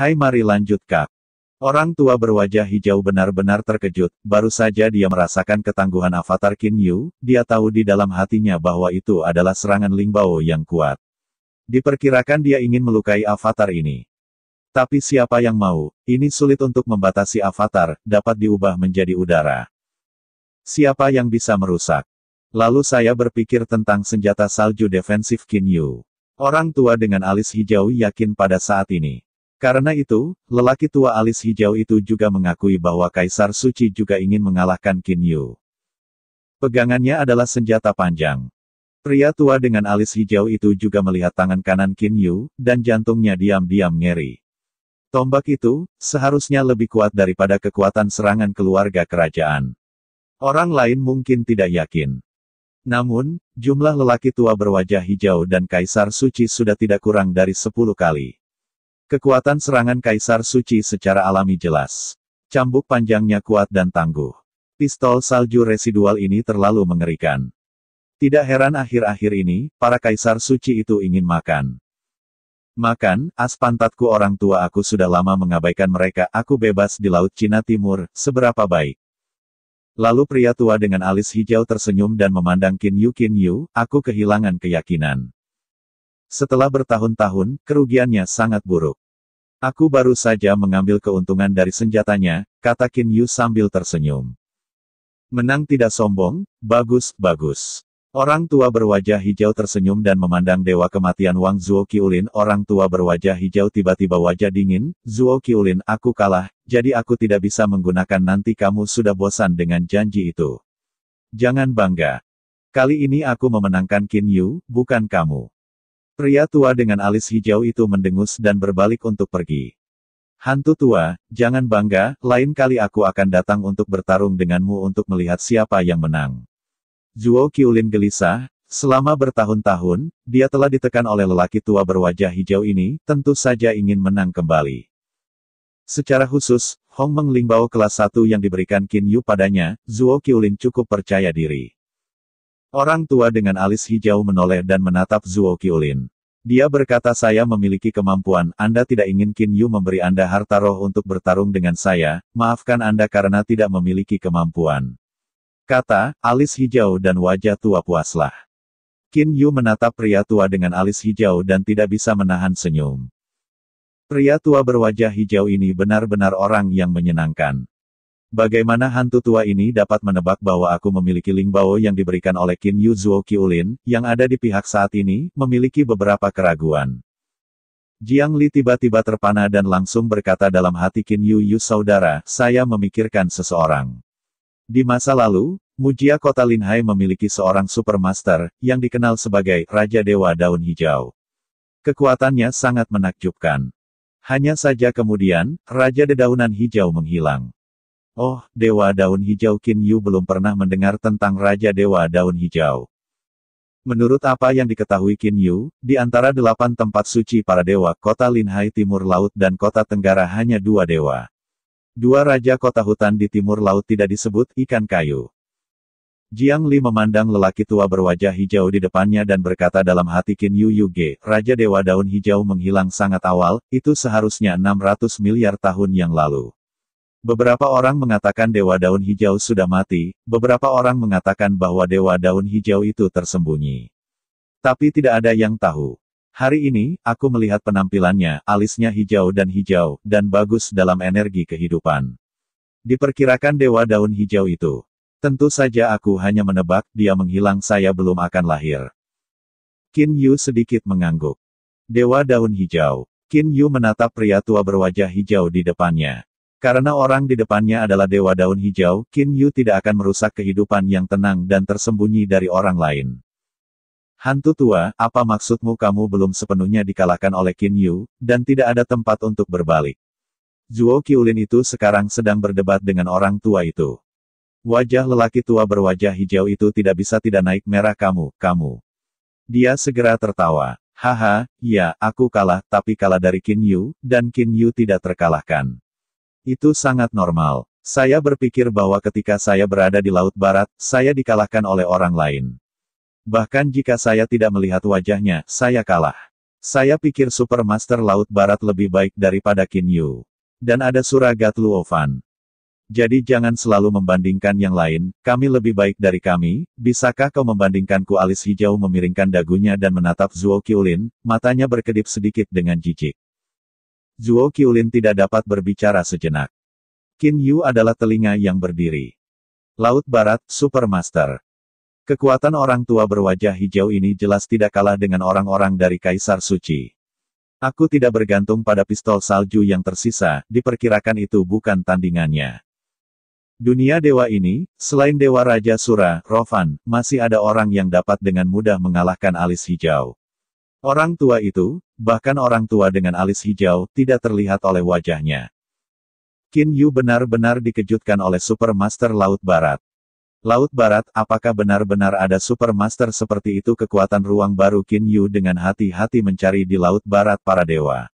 Hai mari lanjut kak. Orang tua berwajah hijau benar-benar terkejut, baru saja dia merasakan ketangguhan avatar Qin Yu, dia tahu di dalam hatinya bahwa itu adalah serangan Lingbao yang kuat. Diperkirakan dia ingin melukai avatar ini. Tapi siapa yang mau, ini sulit untuk membatasi avatar, dapat diubah menjadi udara. Siapa yang bisa merusak? Lalu saya berpikir tentang senjata salju defensif Qin Yu. Orang tua dengan alis hijau yakin pada saat ini. Karena itu, lelaki tua alis hijau itu juga mengakui bahwa Kaisar Suci juga ingin mengalahkan Qin Yu. Pegangannya adalah senjata panjang. Pria tua dengan alis hijau itu juga melihat tangan kanan Qin Yu, dan jantungnya diam-diam ngeri. Tombak itu, seharusnya lebih kuat daripada kekuatan serangan keluarga kerajaan. Orang lain mungkin tidak yakin. Namun, jumlah lelaki tua berwajah hijau dan kaisar suci sudah tidak kurang dari 10 kali. Kekuatan serangan Kaisar Suci secara alami jelas. Cambuk panjangnya kuat dan tangguh. Pistol salju residual ini terlalu mengerikan. Tidak heran akhir-akhir ini, para Kaisar Suci itu ingin makan. Makan, as pantatku orang tua aku sudah lama mengabaikan mereka, aku bebas di Laut Cina Timur, seberapa baik. Lalu pria tua dengan alis hijau tersenyum dan memandang Kin Yu Kin Yu, aku kehilangan keyakinan. Setelah bertahun-tahun, kerugiannya sangat buruk. Aku baru saja mengambil keuntungan dari senjatanya, kata Qin Yu sambil tersenyum. Menang tidak sombong, bagus, bagus. Orang tua berwajah hijau tersenyum dan memandang dewa kematian Wang Zuo Qiulin. Orang tua berwajah hijau tiba-tiba wajah dingin, Zuo Qiulin aku kalah, jadi aku tidak bisa menggunakan nanti kamu sudah bosan dengan janji itu. Jangan bangga. Kali ini aku memenangkan Qin Yu, bukan kamu. Pria tua dengan alis hijau itu mendengus dan berbalik untuk pergi. Hantu tua, jangan bangga, lain kali aku akan datang untuk bertarung denganmu untuk melihat siapa yang menang. Zuo Qiulin gelisah, selama bertahun-tahun, dia telah ditekan oleh lelaki tua berwajah hijau ini, tentu saja ingin menang kembali. Secara khusus, Hong menglimbau kelas 1 yang diberikan Qin Yu padanya, Zuo Qiulin cukup percaya diri. Orang tua dengan alis hijau menoleh dan menatap Zuo Qiulin. Dia berkata saya memiliki kemampuan, Anda tidak ingin Qin Yu memberi Anda harta roh untuk bertarung dengan saya, maafkan Anda karena tidak memiliki kemampuan. Kata, alis hijau dan wajah tua puaslah. Qin Yu menatap pria tua dengan alis hijau dan tidak bisa menahan senyum. Pria tua berwajah hijau ini benar-benar orang yang menyenangkan. Bagaimana hantu tua ini dapat menebak bahwa aku memiliki lingbao yang diberikan oleh Qin Yu Zhuo Qiulin, yang ada di pihak saat ini, memiliki beberapa keraguan. Jiang Li tiba-tiba terpana dan langsung berkata dalam hati Qin Yu Yu saudara, saya memikirkan seseorang. Di masa lalu, Mujia kota Linhai memiliki seorang supermaster, yang dikenal sebagai Raja Dewa Daun Hijau. Kekuatannya sangat menakjubkan. Hanya saja kemudian, Raja Dedaunan Hijau menghilang. Oh, Dewa Daun Hijau Kin Yu belum pernah mendengar tentang Raja Dewa Daun Hijau. Menurut apa yang diketahui Kin Yu, di antara delapan tempat suci para dewa kota Linhai Timur Laut dan kota Tenggara hanya dua dewa. Dua raja kota hutan di Timur Laut tidak disebut ikan kayu. Jiang Li memandang lelaki tua berwajah hijau di depannya dan berkata dalam hati Kin Yu Yu Yuge, Raja Dewa Daun Hijau menghilang sangat awal, itu seharusnya 600 miliar tahun yang lalu. Beberapa orang mengatakan Dewa Daun Hijau sudah mati, beberapa orang mengatakan bahwa Dewa Daun Hijau itu tersembunyi. Tapi tidak ada yang tahu. Hari ini, aku melihat penampilannya, alisnya hijau dan hijau, dan bagus dalam energi kehidupan. Diperkirakan Dewa Daun Hijau itu. Tentu saja aku hanya menebak, dia menghilang saya belum akan lahir. Qin Yu sedikit mengangguk. Dewa Daun Hijau. Qin Yu menatap pria tua berwajah hijau di depannya. Karena orang di depannya adalah dewa daun hijau, Qin Yu tidak akan merusak kehidupan yang tenang dan tersembunyi dari orang lain. Hantu tua, apa maksudmu kamu belum sepenuhnya dikalahkan oleh Qin Yu, dan tidak ada tempat untuk berbalik. Zuo Qiulin itu sekarang sedang berdebat dengan orang tua itu. Wajah lelaki tua berwajah hijau itu tidak bisa tidak naik merah kamu, kamu. Dia segera tertawa. Haha, ya, aku kalah, tapi kalah dari Qin Yu, dan Qin Yu tidak terkalahkan. Itu sangat normal. Saya berpikir bahwa ketika saya berada di Laut Barat, saya dikalahkan oleh orang lain. Bahkan jika saya tidak melihat wajahnya, saya kalah. Saya pikir Supermaster Laut Barat lebih baik daripada Qin Yu. Dan ada Suragat Luofan. Jadi jangan selalu membandingkan yang lain, kami lebih baik dari kami, bisakah kau membandingkanku alis hijau memiringkan dagunya dan menatap Zuo Qiulin, matanya berkedip sedikit dengan jijik. Zuo Qiulin tidak dapat berbicara sejenak. Qin Yu adalah telinga yang berdiri. Laut Barat, Supermaster. Kekuatan orang tua berwajah hijau ini jelas tidak kalah dengan orang-orang dari Kaisar Suci. Aku tidak bergantung pada pistol salju yang tersisa, diperkirakan itu bukan tandingannya. Dunia dewa ini, selain dewa Raja Sura, Rovan, masih ada orang yang dapat dengan mudah mengalahkan alis hijau. Orang tua itu, bahkan orang tua dengan alis hijau, tidak terlihat oleh wajahnya. Qin Yu benar-benar dikejutkan oleh Supermaster Laut Barat. Laut Barat, apakah benar-benar ada Supermaster seperti itu kekuatan ruang baru Qin Yu dengan hati-hati mencari di Laut Barat para dewa.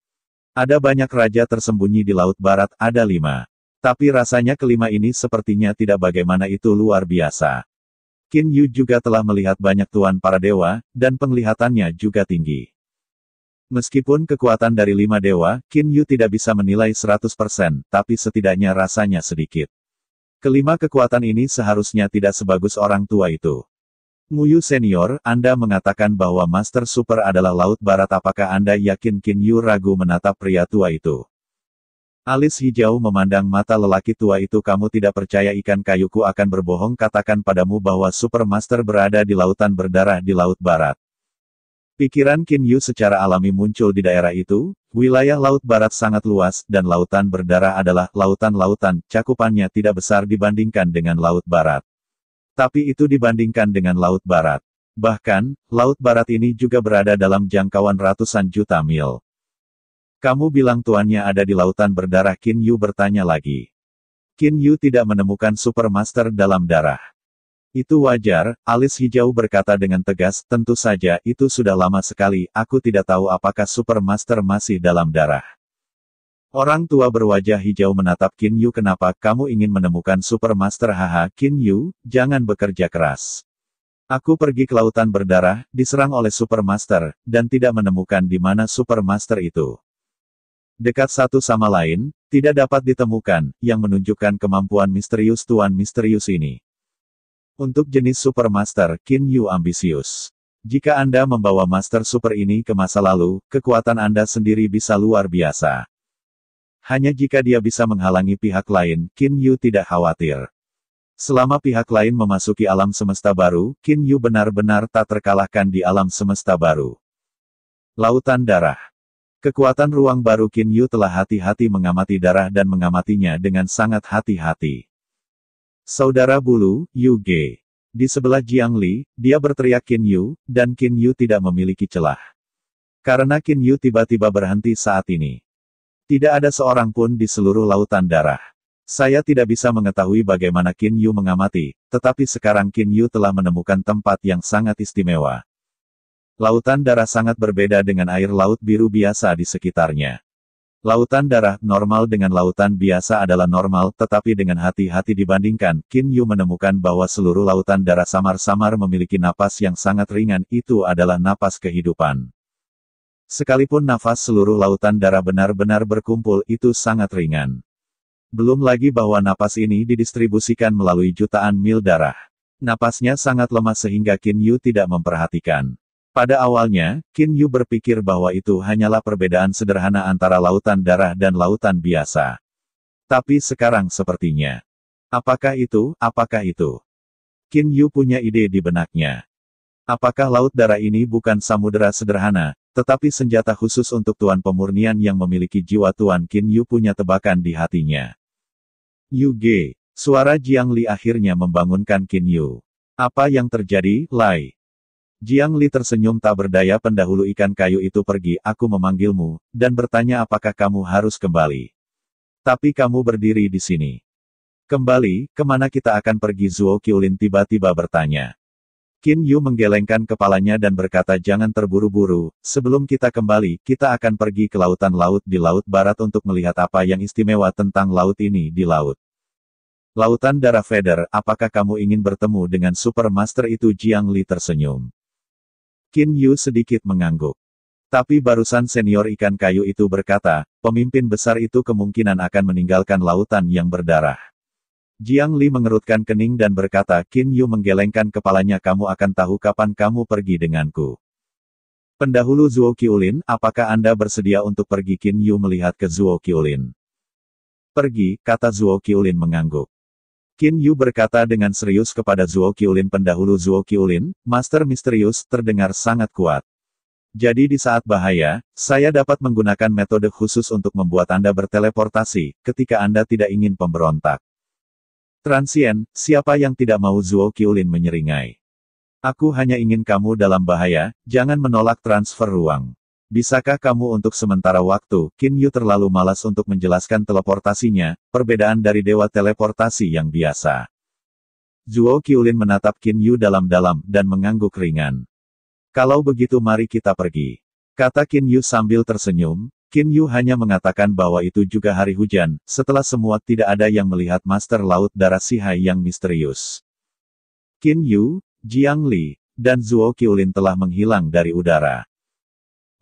Ada banyak raja tersembunyi di Laut Barat, ada lima. Tapi rasanya kelima ini sepertinya tidak bagaimana itu luar biasa. Qin Yu juga telah melihat banyak tuan para dewa, dan penglihatannya juga tinggi. Meskipun kekuatan dari lima dewa, Qin Yu tidak bisa menilai 100%, tapi setidaknya rasanya sedikit. Kelima kekuatan ini seharusnya tidak sebagus orang tua itu. Muyu senior, Anda mengatakan bahwa Master Super adalah Laut Barat apakah Anda yakin Qin Yu ragu menatap pria tua itu? Alis hijau memandang mata lelaki tua itu kamu tidak percaya ikan kayuku akan berbohong katakan padamu bahwa Supermaster berada di lautan berdarah di Laut Barat. Pikiran Kin Yu secara alami muncul di daerah itu, wilayah Laut Barat sangat luas, dan lautan berdarah adalah lautan-lautan, cakupannya tidak besar dibandingkan dengan Laut Barat. Tapi itu dibandingkan dengan Laut Barat. Bahkan, Laut Barat ini juga berada dalam jangkauan ratusan juta mil. Kamu bilang tuannya ada di lautan berdarah Qin Yu bertanya lagi. Qin Yu tidak menemukan Supermaster dalam darah. Itu wajar, alis hijau berkata dengan tegas, tentu saja, itu sudah lama sekali, aku tidak tahu apakah Supermaster masih dalam darah. Orang tua berwajah hijau menatap Qin Yu kenapa kamu ingin menemukan Supermaster haha Qin Yu, jangan bekerja keras. Aku pergi ke lautan berdarah, diserang oleh Supermaster, dan tidak menemukan di mana Supermaster itu dekat satu sama lain, tidak dapat ditemukan, yang menunjukkan kemampuan misterius Tuan Misterius ini. Untuk jenis Supermaster, kin Yu ambisius. Jika Anda membawa Master Super ini ke masa lalu, kekuatan Anda sendiri bisa luar biasa. Hanya jika dia bisa menghalangi pihak lain, kin Yu tidak khawatir. Selama pihak lain memasuki alam semesta baru, kin Yu benar-benar tak terkalahkan di alam semesta baru. Lautan Darah Kekuatan ruang baru Qin Yu telah hati-hati mengamati darah dan mengamatinya dengan sangat hati-hati. Saudara bulu, Yu Ge. Di sebelah Jiang Li, dia berteriak Qin Yu, dan Qin Yu tidak memiliki celah. Karena Qin Yu tiba-tiba berhenti saat ini. Tidak ada seorang pun di seluruh lautan darah. Saya tidak bisa mengetahui bagaimana Qin Yu mengamati, tetapi sekarang Qin Yu telah menemukan tempat yang sangat istimewa, Lautan darah sangat berbeda dengan air laut biru biasa di sekitarnya. Lautan darah normal dengan lautan biasa adalah normal, tetapi dengan hati-hati dibandingkan, Kin Yu menemukan bahwa seluruh lautan darah samar-samar memiliki napas yang sangat ringan, itu adalah napas kehidupan. Sekalipun nafas seluruh lautan darah benar-benar berkumpul, itu sangat ringan. Belum lagi bahwa napas ini didistribusikan melalui jutaan mil darah. Napasnya sangat lemah sehingga Kin Yu tidak memperhatikan. Pada awalnya, Qin Yu berpikir bahwa itu hanyalah perbedaan sederhana antara lautan darah dan lautan biasa. Tapi sekarang sepertinya. Apakah itu, apakah itu? Qin Yu punya ide di benaknya. Apakah laut darah ini bukan samudera sederhana, tetapi senjata khusus untuk Tuan Pemurnian yang memiliki jiwa Tuan Qin Yu punya tebakan di hatinya. Yu Ge, suara Jiang Li akhirnya membangunkan Qin Yu. Apa yang terjadi, Lai? Jiang Li tersenyum tak berdaya pendahulu ikan kayu itu pergi, aku memanggilmu, dan bertanya apakah kamu harus kembali. Tapi kamu berdiri di sini. Kembali, kemana kita akan pergi Zuo Qiulin tiba-tiba bertanya. Qin Yu menggelengkan kepalanya dan berkata jangan terburu-buru, sebelum kita kembali, kita akan pergi ke lautan laut di Laut Barat untuk melihat apa yang istimewa tentang laut ini di laut. Lautan darah Feder, apakah kamu ingin bertemu dengan Super Master itu Jiang Li tersenyum. Kin Yu sedikit mengangguk. Tapi barusan senior ikan kayu itu berkata, pemimpin besar itu kemungkinan akan meninggalkan lautan yang berdarah. Jiang Li mengerutkan kening dan berkata Kin Yu menggelengkan kepalanya kamu akan tahu kapan kamu pergi denganku. Pendahulu Zuo Qiulin, apakah Anda bersedia untuk pergi Kin Yu melihat ke Zuo Qiulin? Pergi, kata Zuo Qiulin mengangguk. Qin Yu berkata dengan serius kepada Zuo Qiulin pendahulu Zuo Qiulin, Master Misterius terdengar sangat kuat. Jadi di saat bahaya, saya dapat menggunakan metode khusus untuk membuat Anda berteleportasi, ketika Anda tidak ingin pemberontak. Transien, siapa yang tidak mau Zuo Qiulin menyeringai? Aku hanya ingin kamu dalam bahaya, jangan menolak transfer ruang. Bisakah kamu untuk sementara waktu, Kin Yu terlalu malas untuk menjelaskan teleportasinya, perbedaan dari dewa teleportasi yang biasa. Zhuo Qiulin menatap Kin Yu dalam-dalam, dan mengangguk ringan. Kalau begitu mari kita pergi. Kata Kin Yu sambil tersenyum, Kin Yu hanya mengatakan bahwa itu juga hari hujan, setelah semua tidak ada yang melihat Master Laut Darah Sihai yang misterius. Kin Yu, Jiang Li, dan Zhuo Qiulin telah menghilang dari udara.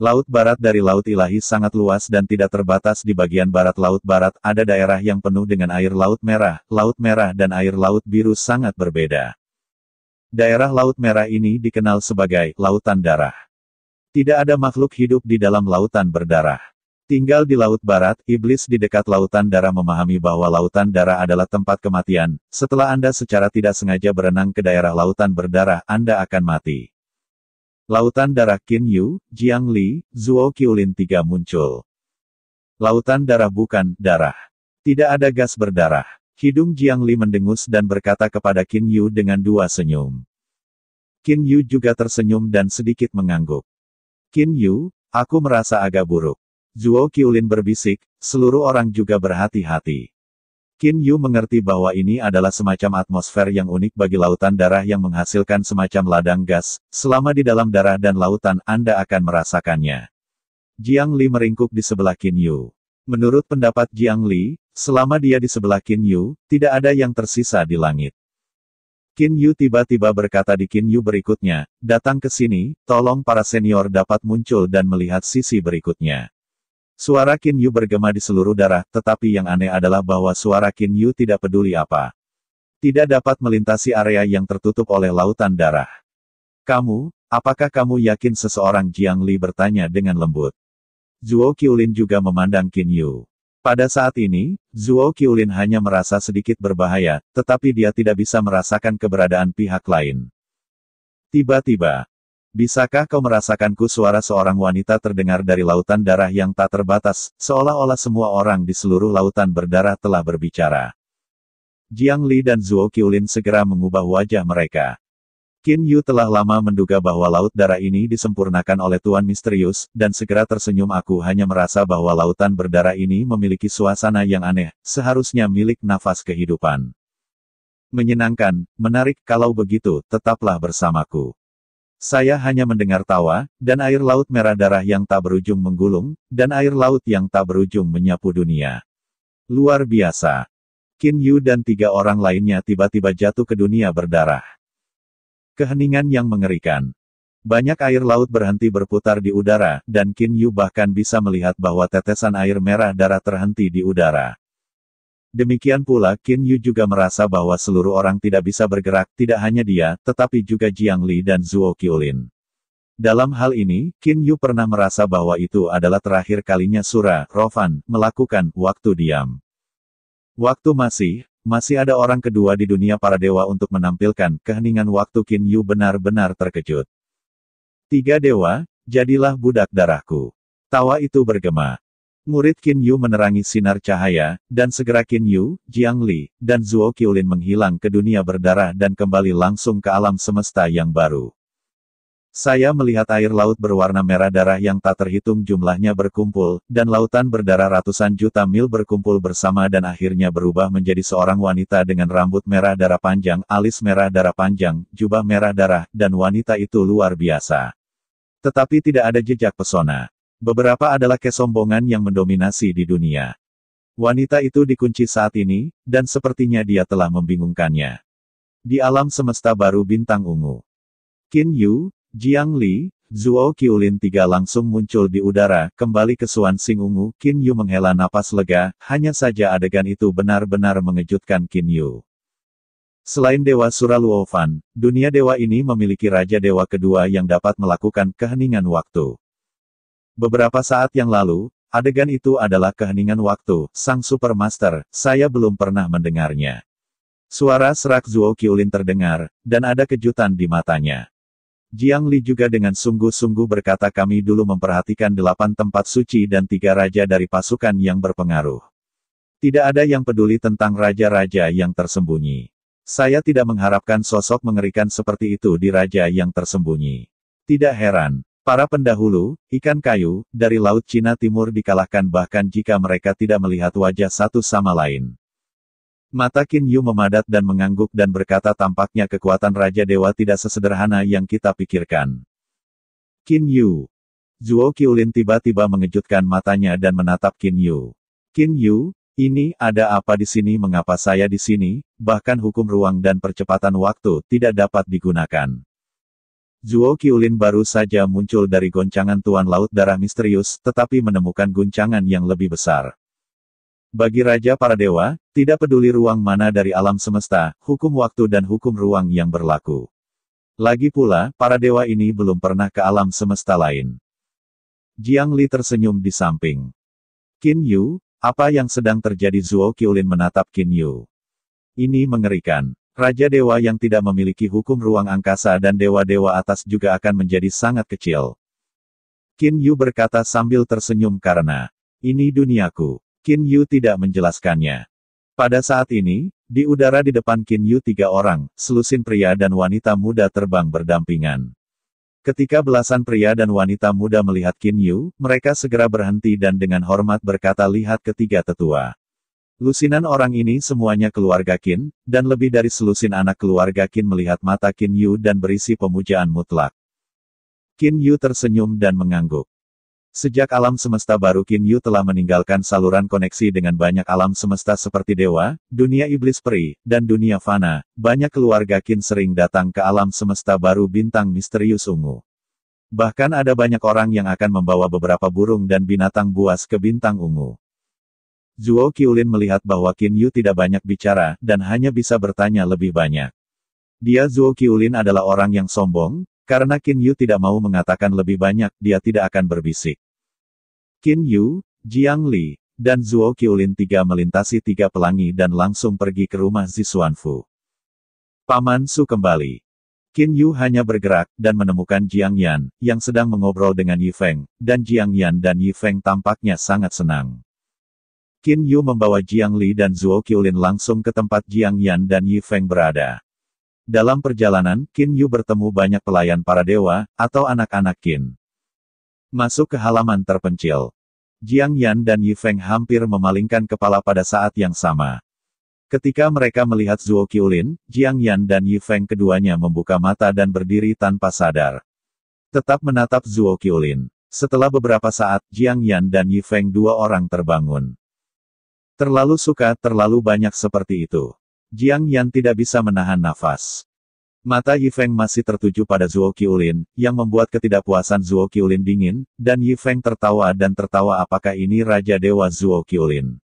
Laut Barat dari Laut Ilahi sangat luas dan tidak terbatas di bagian barat Laut Barat, ada daerah yang penuh dengan air Laut Merah, Laut Merah dan air Laut Biru sangat berbeda. Daerah Laut Merah ini dikenal sebagai Lautan Darah. Tidak ada makhluk hidup di dalam lautan berdarah. Tinggal di Laut Barat, iblis di dekat Lautan Darah memahami bahwa Lautan Darah adalah tempat kematian. Setelah Anda secara tidak sengaja berenang ke daerah lautan berdarah, Anda akan mati. Lautan darah Qin Yu, Jiang Li, Zuo Qiulin 3 muncul. Lautan darah bukan darah. Tidak ada gas berdarah. Hidung Jiang Li mendengus dan berkata kepada Qin Yu dengan dua senyum. Qin Yu juga tersenyum dan sedikit mengangguk. Qin Yu, aku merasa agak buruk. Zuo Qiulin berbisik, seluruh orang juga berhati-hati. Kin Yu mengerti bahwa ini adalah semacam atmosfer yang unik bagi lautan darah yang menghasilkan semacam ladang gas, selama di dalam darah dan lautan Anda akan merasakannya. Jiang Li meringkuk di sebelah Kin Yu. Menurut pendapat Jiang Li, selama dia di sebelah Kin Yu, tidak ada yang tersisa di langit. Kin Yu tiba-tiba berkata di Kin Yu berikutnya, datang ke sini, tolong para senior dapat muncul dan melihat sisi berikutnya. Suara Qin Yu bergema di seluruh darah, tetapi yang aneh adalah bahwa suara Qin Yu tidak peduli apa. Tidak dapat melintasi area yang tertutup oleh lautan darah. Kamu, apakah kamu yakin seseorang Jiang Li bertanya dengan lembut? Zhuo Qiulin juga memandang Qin Yu. Pada saat ini, Zhuo Qiulin hanya merasa sedikit berbahaya, tetapi dia tidak bisa merasakan keberadaan pihak lain. Tiba-tiba, Bisakah kau merasakanku suara seorang wanita terdengar dari lautan darah yang tak terbatas, seolah-olah semua orang di seluruh lautan berdarah telah berbicara. Jiang Li dan Zuo Qiulin segera mengubah wajah mereka. Qin Yu telah lama menduga bahwa laut darah ini disempurnakan oleh Tuan Misterius, dan segera tersenyum aku hanya merasa bahwa lautan berdarah ini memiliki suasana yang aneh, seharusnya milik nafas kehidupan. Menyenangkan, menarik kalau begitu, tetaplah bersamaku. Saya hanya mendengar tawa, dan air laut merah darah yang tak berujung menggulung, dan air laut yang tak berujung menyapu dunia. Luar biasa. Qin Yu dan tiga orang lainnya tiba-tiba jatuh ke dunia berdarah. Keheningan yang mengerikan. Banyak air laut berhenti berputar di udara, dan Qin Yu bahkan bisa melihat bahwa tetesan air merah darah terhenti di udara. Demikian pula Qin Yu juga merasa bahwa seluruh orang tidak bisa bergerak, tidak hanya dia, tetapi juga Jiang Li dan Zhuo Qiulin. Dalam hal ini, Qin Yu pernah merasa bahwa itu adalah terakhir kalinya Sura, Rovan melakukan waktu diam. Waktu masih, masih ada orang kedua di dunia para dewa untuk menampilkan keheningan waktu Qin Yu benar-benar terkejut. Tiga dewa, jadilah budak darahku. Tawa itu bergema. Murid Qin Yu menerangi sinar cahaya, dan segera Qin Yu, Jiang Li, dan Zuo Qiulin menghilang ke dunia berdarah dan kembali langsung ke alam semesta yang baru. Saya melihat air laut berwarna merah darah yang tak terhitung jumlahnya berkumpul, dan lautan berdarah ratusan juta mil berkumpul bersama dan akhirnya berubah menjadi seorang wanita dengan rambut merah darah panjang, alis merah darah panjang, jubah merah darah, dan wanita itu luar biasa. Tetapi tidak ada jejak pesona. Beberapa adalah kesombongan yang mendominasi di dunia. Wanita itu dikunci saat ini, dan sepertinya dia telah membingungkannya. Di alam semesta baru bintang ungu. Qin Yu, Jiang Li, Zuo Qiulin tiga langsung muncul di udara, kembali ke Suan Sing Ungu, Qin Yu menghela napas lega, hanya saja adegan itu benar-benar mengejutkan Qin Yu. Selain Dewa Suraluofan, dunia dewa ini memiliki Raja Dewa kedua yang dapat melakukan keheningan waktu. Beberapa saat yang lalu, adegan itu adalah keheningan waktu, sang Supermaster, saya belum pernah mendengarnya. Suara serak Zuo Qiulin terdengar, dan ada kejutan di matanya. Jiang Li juga dengan sungguh-sungguh berkata kami dulu memperhatikan delapan tempat suci dan tiga raja dari pasukan yang berpengaruh. Tidak ada yang peduli tentang raja-raja yang tersembunyi. Saya tidak mengharapkan sosok mengerikan seperti itu di raja yang tersembunyi. Tidak heran, Para pendahulu, ikan kayu, dari Laut Cina Timur dikalahkan bahkan jika mereka tidak melihat wajah satu sama lain. Mata Qin Yu memadat dan mengangguk dan berkata tampaknya kekuatan Raja Dewa tidak sesederhana yang kita pikirkan. Qin Yu. Zuo Qiulin tiba-tiba mengejutkan matanya dan menatap Qin Yu. Qin Yu, ini ada apa di sini mengapa saya di sini, bahkan hukum ruang dan percepatan waktu tidak dapat digunakan. Zuo Qiulin baru saja muncul dari goncangan Tuan Laut Darah Misterius, tetapi menemukan guncangan yang lebih besar. Bagi Raja para Dewa, tidak peduli ruang mana dari alam semesta, hukum waktu dan hukum ruang yang berlaku. Lagi pula, para dewa ini belum pernah ke alam semesta lain. Jiang Li tersenyum di samping. Qin Yu, apa yang sedang terjadi Zuo Qiulin menatap Qin Yu. Ini mengerikan. Raja dewa yang tidak memiliki hukum ruang angkasa dan dewa-dewa atas juga akan menjadi sangat kecil. Qin Yu berkata sambil tersenyum karena, ini duniaku. Qin Yu tidak menjelaskannya. Pada saat ini, di udara di depan Qin Yu tiga orang, selusin pria dan wanita muda terbang berdampingan. Ketika belasan pria dan wanita muda melihat Qin Yu, mereka segera berhenti dan dengan hormat berkata lihat ketiga tetua. Lusinan orang ini semuanya keluarga Kin, dan lebih dari selusin anak keluarga Kin melihat mata Kin Yu dan berisi pemujaan mutlak. Kin Yu tersenyum dan mengangguk. Sejak alam semesta baru Kin Yu telah meninggalkan saluran koneksi dengan banyak alam semesta seperti dewa, dunia iblis peri, dan dunia fana, banyak keluarga Kin sering datang ke alam semesta baru bintang misterius ungu. Bahkan ada banyak orang yang akan membawa beberapa burung dan binatang buas ke bintang ungu. Zuo Qiulin melihat bahwa Qin Yu tidak banyak bicara, dan hanya bisa bertanya lebih banyak. Dia Zuo Qiulin adalah orang yang sombong, karena Qin Yu tidak mau mengatakan lebih banyak, dia tidak akan berbisik. Qin Yu, Jiang Li, dan Zuo Qiulin tiga melintasi tiga pelangi dan langsung pergi ke rumah Zisuanfu. Paman Su kembali. Qin Yu hanya bergerak, dan menemukan Jiang Yan, yang sedang mengobrol dengan Yi Feng, dan Jiang Yan dan Yi Feng tampaknya sangat senang. Qin Yu membawa Jiang Li dan Zhuo Qiulin langsung ke tempat Jiang Yan dan Yi Feng berada. Dalam perjalanan, Qin Yu bertemu banyak pelayan para dewa, atau anak-anak Qin. Masuk ke halaman terpencil. Jiang Yan dan Yi Feng hampir memalingkan kepala pada saat yang sama. Ketika mereka melihat Zhuo Qiulin, Jiang Yan dan Yi Feng keduanya membuka mata dan berdiri tanpa sadar. Tetap menatap Zhuo Qiulin. Setelah beberapa saat, Jiang Yan dan Yi Feng dua orang terbangun. Terlalu suka, terlalu banyak seperti itu. Jiang Yan tidak bisa menahan nafas. Mata Yifeng masih tertuju pada Zuo Qiulin, yang membuat ketidakpuasan Zuo Qiulin dingin, dan Yifeng tertawa dan tertawa apakah ini Raja Dewa Zuo Qiulin.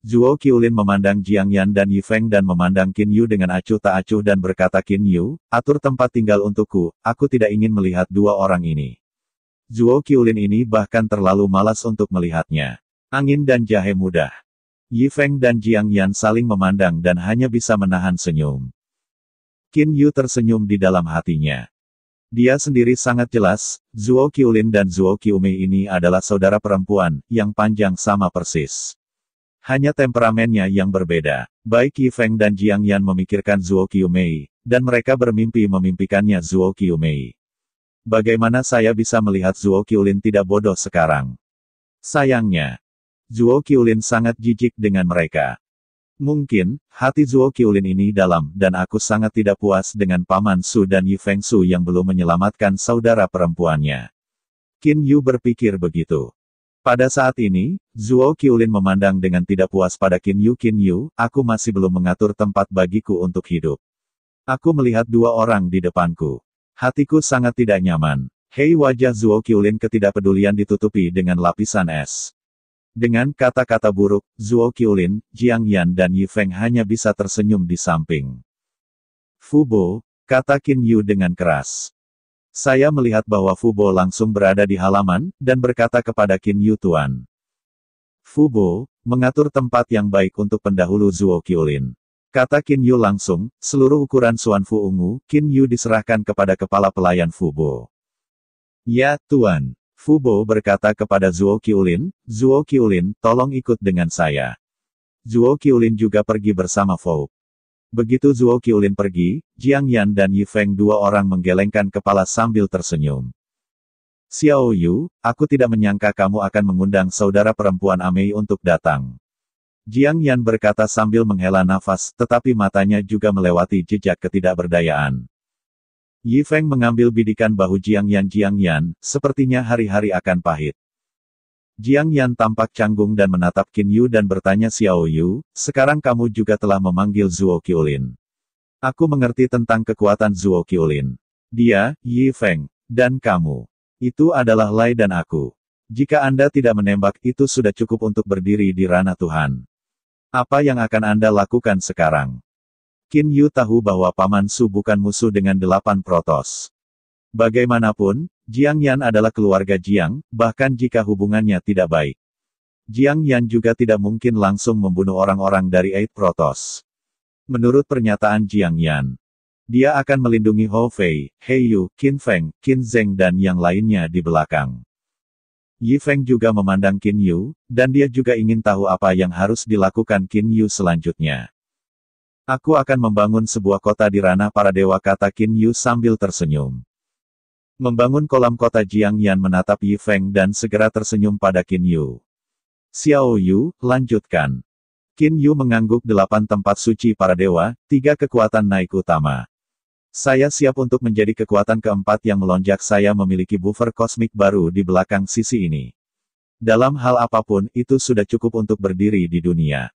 Zuo Qiulin memandang Jiang Yan dan Yifeng dan memandang Qin Yu dengan acuh tak acuh dan berkata Qin Yu, atur tempat tinggal untukku, aku tidak ingin melihat dua orang ini. Zuo Qiulin ini bahkan terlalu malas untuk melihatnya. Angin dan jahe mudah. Yi Feng dan Jiang Yan saling memandang dan hanya bisa menahan senyum. Qin Yu tersenyum di dalam hatinya. Dia sendiri sangat jelas, Zhuo Qiulin dan Zhuo Qiumei ini adalah saudara perempuan, yang panjang sama persis. Hanya temperamennya yang berbeda. Baik Yi Feng dan Jiang Yan memikirkan Zhuo Qiumei, dan mereka bermimpi memimpikannya Zhuo Qiumei. Bagaimana saya bisa melihat Zhuo Qiulin tidak bodoh sekarang? Sayangnya, Zuo Qiulin sangat jijik dengan mereka. Mungkin, hati Zuo Qiulin ini dalam, dan aku sangat tidak puas dengan Paman Su dan Yifeng Su yang belum menyelamatkan saudara perempuannya. Qin Yu berpikir begitu. Pada saat ini, Zuo Qiulin memandang dengan tidak puas pada Qin Yu Qin Yu, aku masih belum mengatur tempat bagiku untuk hidup. Aku melihat dua orang di depanku. Hatiku sangat tidak nyaman. Hei wajah Zuo Qiulin ketidakpedulian ditutupi dengan lapisan es. Dengan kata-kata buruk, Zuo Qiulin, Jiang Yan dan Yi Feng hanya bisa tersenyum di samping. Fubo, kata Qin Yu dengan keras. Saya melihat bahwa Fubo langsung berada di halaman, dan berkata kepada Qin Yu Tuan. Fubo, mengatur tempat yang baik untuk pendahulu Zuo Qiulin. Kata Qin Yu langsung, seluruh ukuran Suan Fu ungu, Qin Yu diserahkan kepada kepala pelayan Fubo. Ya, Tuan. Fubo berkata kepada Zuo Qiulin, Zuo Qiulin, tolong ikut dengan saya. Zuo Qiulin juga pergi bersama Fou. Begitu Zuo Qiulin pergi, Jiang Yan dan Yi Feng dua orang menggelengkan kepala sambil tersenyum. Xiao Yu, aku tidak menyangka kamu akan mengundang saudara perempuan Amei untuk datang. Jiang Yan berkata sambil menghela nafas, tetapi matanya juga melewati jejak ketidakberdayaan. Yi Feng mengambil bidikan bahu Jiang Yan Jiang Yan, sepertinya hari-hari akan pahit. Jiang Yan tampak canggung dan menatap Qin Yu dan bertanya Xiao Yu, sekarang kamu juga telah memanggil Zuo Qiulin. Aku mengerti tentang kekuatan Zuo Qiulin. Dia, Yi Feng, dan kamu. Itu adalah Lai dan aku. Jika Anda tidak menembak, itu sudah cukup untuk berdiri di ranah Tuhan. Apa yang akan Anda lakukan sekarang? Qin Yu tahu bahwa Paman Su bukan musuh dengan delapan protos. Bagaimanapun, Jiang Yan adalah keluarga Jiang, bahkan jika hubungannya tidak baik. Jiang Yan juga tidak mungkin langsung membunuh orang-orang dari Eight Protos. Menurut pernyataan Jiang Yan, dia akan melindungi Hou Fei, He Yu, Qin Feng, Qin Zheng dan yang lainnya di belakang. Yi Feng juga memandang Qin Yu, dan dia juga ingin tahu apa yang harus dilakukan Qin Yu selanjutnya. Aku akan membangun sebuah kota di ranah para dewa kata Qin Yu sambil tersenyum. Membangun kolam kota Jiang Yan menatap Yi Feng dan segera tersenyum pada Qin Yu. Xiao Yu, lanjutkan. Qin Yu mengangguk delapan tempat suci para dewa, tiga kekuatan naik utama. Saya siap untuk menjadi kekuatan keempat yang melonjak saya memiliki buffer kosmik baru di belakang sisi ini. Dalam hal apapun, itu sudah cukup untuk berdiri di dunia.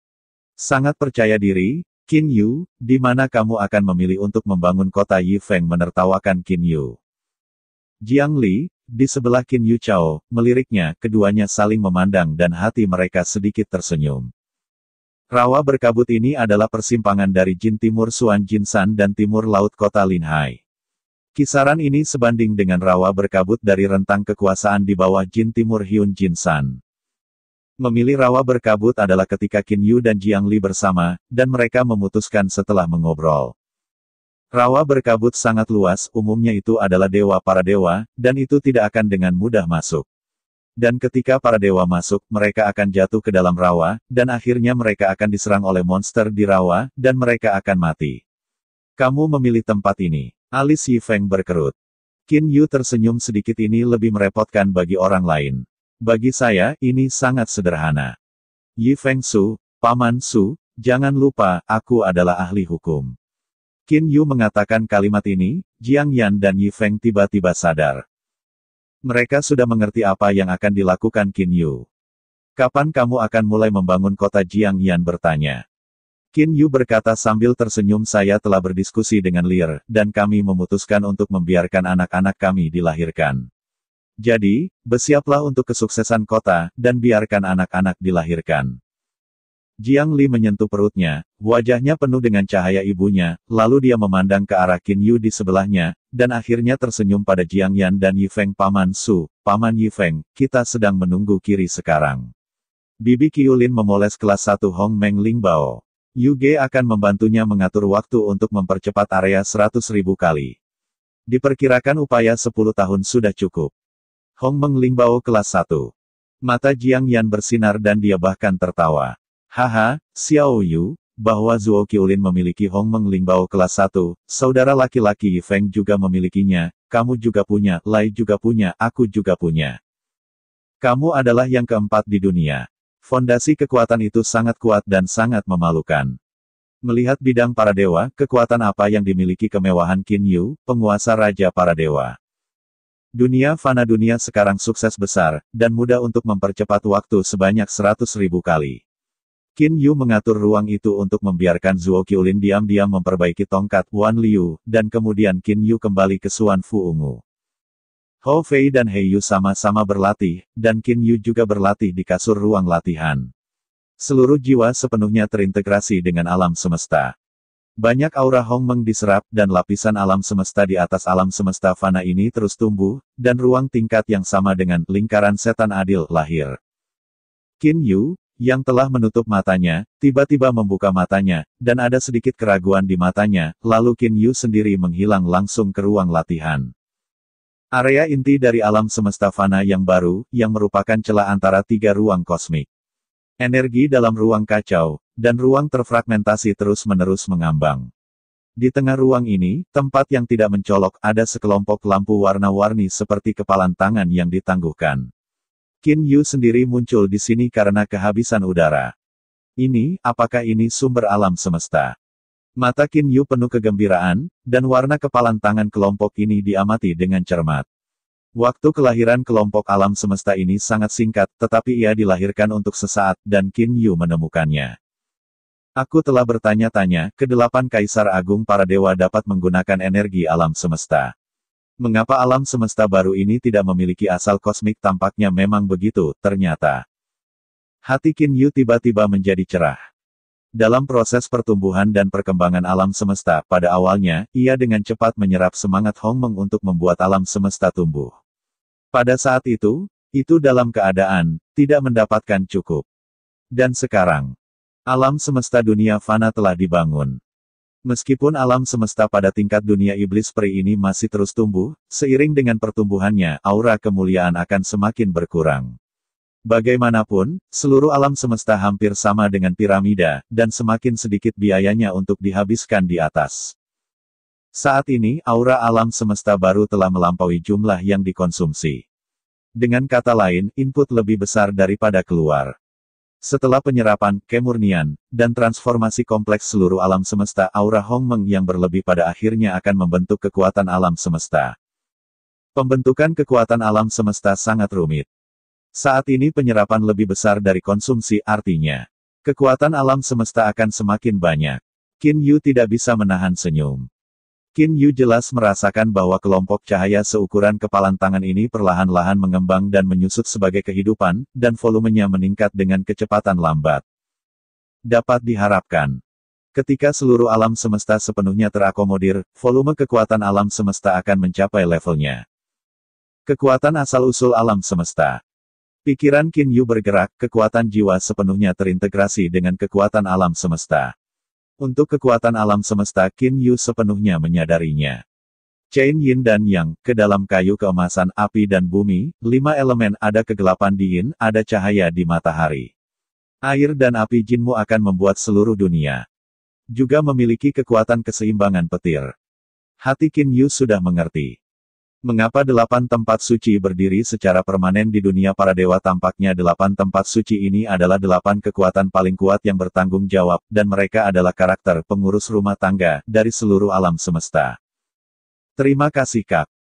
Sangat percaya diri, Qin Yu, di mana kamu akan memilih untuk membangun kota Yifeng menertawakan Qin Yu. Jiang Li, di sebelah Qin Yu Chao, meliriknya, keduanya saling memandang dan hati mereka sedikit tersenyum. Rawa berkabut ini adalah persimpangan dari Jin Timur Suan Jinsan dan Timur Laut Kota Linhai. Kisaran ini sebanding dengan rawa berkabut dari rentang kekuasaan di bawah Jin Timur Hyun Jinsan. Memilih rawa berkabut adalah ketika Qin Yu dan Jiang Li bersama, dan mereka memutuskan setelah mengobrol. Rawa berkabut sangat luas, umumnya itu adalah dewa para dewa, dan itu tidak akan dengan mudah masuk. Dan ketika para dewa masuk, mereka akan jatuh ke dalam rawa, dan akhirnya mereka akan diserang oleh monster di rawa, dan mereka akan mati. Kamu memilih tempat ini. Alis Yifeng berkerut. Qin Yu tersenyum sedikit ini lebih merepotkan bagi orang lain. Bagi saya, ini sangat sederhana. Yi Feng Su, Paman Su, jangan lupa, aku adalah ahli hukum. Qin Yu mengatakan kalimat ini, Jiang Yan dan Yi Feng tiba-tiba sadar. Mereka sudah mengerti apa yang akan dilakukan Qin Yu. Kapan kamu akan mulai membangun kota Jiang Yan bertanya. Qin Yu berkata sambil tersenyum saya telah berdiskusi dengan Lir, dan kami memutuskan untuk membiarkan anak-anak kami dilahirkan. Jadi, bersiaplah untuk kesuksesan kota, dan biarkan anak-anak dilahirkan. Jiang Li menyentuh perutnya, wajahnya penuh dengan cahaya ibunya, lalu dia memandang ke arah Qin Yu di sebelahnya, dan akhirnya tersenyum pada Jiang Yan dan Feng Paman Su, Paman Feng, kita sedang menunggu kiri sekarang. Bibi Qiulin memoles kelas 1 Hong Meng Ling Bao. Yu Ge akan membantunya mengatur waktu untuk mempercepat area 100.000 kali. Diperkirakan upaya 10 tahun sudah cukup. Hong Meng Lingbao kelas 1. Mata Jiang Yan bersinar dan dia bahkan tertawa. Haha, Xiao Yu, bahwa Zuo Qiulin memiliki Hong Meng Lingbao kelas 1, saudara laki-laki Feng juga memilikinya, kamu juga punya, Lai juga punya, aku juga punya. Kamu adalah yang keempat di dunia. Fondasi kekuatan itu sangat kuat dan sangat memalukan. Melihat bidang para dewa, kekuatan apa yang dimiliki kemewahan Qin Yu, penguasa raja para dewa. Dunia fana dunia sekarang sukses besar, dan mudah untuk mempercepat waktu sebanyak seratus ribu kali. Qin Yu mengatur ruang itu untuk membiarkan Zuo Qiulin diam-diam memperbaiki tongkat Wan Liu, dan kemudian Qin Yu kembali ke Suan Fu Ungu. Ho Fei dan He Yu sama-sama berlatih, dan Qin Yu juga berlatih di kasur ruang latihan. Seluruh jiwa sepenuhnya terintegrasi dengan alam semesta. Banyak aura Meng diserap dan lapisan alam semesta di atas alam semesta fana ini terus tumbuh, dan ruang tingkat yang sama dengan lingkaran setan adil lahir. Qin Yu, yang telah menutup matanya, tiba-tiba membuka matanya, dan ada sedikit keraguan di matanya, lalu Qin Yu sendiri menghilang langsung ke ruang latihan. Area inti dari alam semesta fana yang baru, yang merupakan celah antara tiga ruang kosmik. Energi dalam ruang kacau, dan ruang terfragmentasi terus-menerus mengambang. Di tengah ruang ini, tempat yang tidak mencolok, ada sekelompok lampu warna-warni seperti kepalan tangan yang ditangguhkan. Qin Yu sendiri muncul di sini karena kehabisan udara. Ini, apakah ini sumber alam semesta? Mata Qin Yu penuh kegembiraan, dan warna kepalan tangan kelompok ini diamati dengan cermat. Waktu kelahiran kelompok alam semesta ini sangat singkat, tetapi ia dilahirkan untuk sesaat, dan Qin Yu menemukannya. Aku telah bertanya-tanya, kedelapan kaisar agung para dewa dapat menggunakan energi alam semesta. Mengapa alam semesta baru ini tidak memiliki asal kosmik tampaknya memang begitu, ternyata. Hati Qin Yu tiba-tiba menjadi cerah. Dalam proses pertumbuhan dan perkembangan alam semesta, pada awalnya, ia dengan cepat menyerap semangat Hong Meng untuk membuat alam semesta tumbuh. Pada saat itu, itu dalam keadaan, tidak mendapatkan cukup. Dan sekarang, Alam semesta dunia fana telah dibangun. Meskipun alam semesta pada tingkat dunia iblis peri ini masih terus tumbuh, seiring dengan pertumbuhannya, aura kemuliaan akan semakin berkurang. Bagaimanapun, seluruh alam semesta hampir sama dengan piramida, dan semakin sedikit biayanya untuk dihabiskan di atas. Saat ini, aura alam semesta baru telah melampaui jumlah yang dikonsumsi. Dengan kata lain, input lebih besar daripada keluar. Setelah penyerapan, kemurnian, dan transformasi kompleks seluruh alam semesta aura Hong Meng yang berlebih pada akhirnya akan membentuk kekuatan alam semesta. Pembentukan kekuatan alam semesta sangat rumit. Saat ini penyerapan lebih besar dari konsumsi artinya, kekuatan alam semesta akan semakin banyak. Qin Yu tidak bisa menahan senyum. Qin Yu jelas merasakan bahwa kelompok cahaya seukuran kepalan tangan ini perlahan-lahan mengembang dan menyusut sebagai kehidupan, dan volumenya meningkat dengan kecepatan lambat. Dapat diharapkan, ketika seluruh alam semesta sepenuhnya terakomodir, volume kekuatan alam semesta akan mencapai levelnya. Kekuatan asal-usul alam semesta Pikiran Qin Yu bergerak, kekuatan jiwa sepenuhnya terintegrasi dengan kekuatan alam semesta. Untuk kekuatan alam semesta Qin Yu sepenuhnya menyadarinya. Chain Yin dan Yang, ke dalam kayu keemasan api dan bumi, lima elemen ada kegelapan di Yin, ada cahaya di matahari. Air dan api Jinmu akan membuat seluruh dunia. Juga memiliki kekuatan keseimbangan petir. Hati Qin Yu sudah mengerti. Mengapa delapan tempat suci berdiri secara permanen di dunia para dewa? Tampaknya delapan tempat suci ini adalah delapan kekuatan paling kuat yang bertanggung jawab, dan mereka adalah karakter pengurus rumah tangga dari seluruh alam semesta. Terima kasih Kak.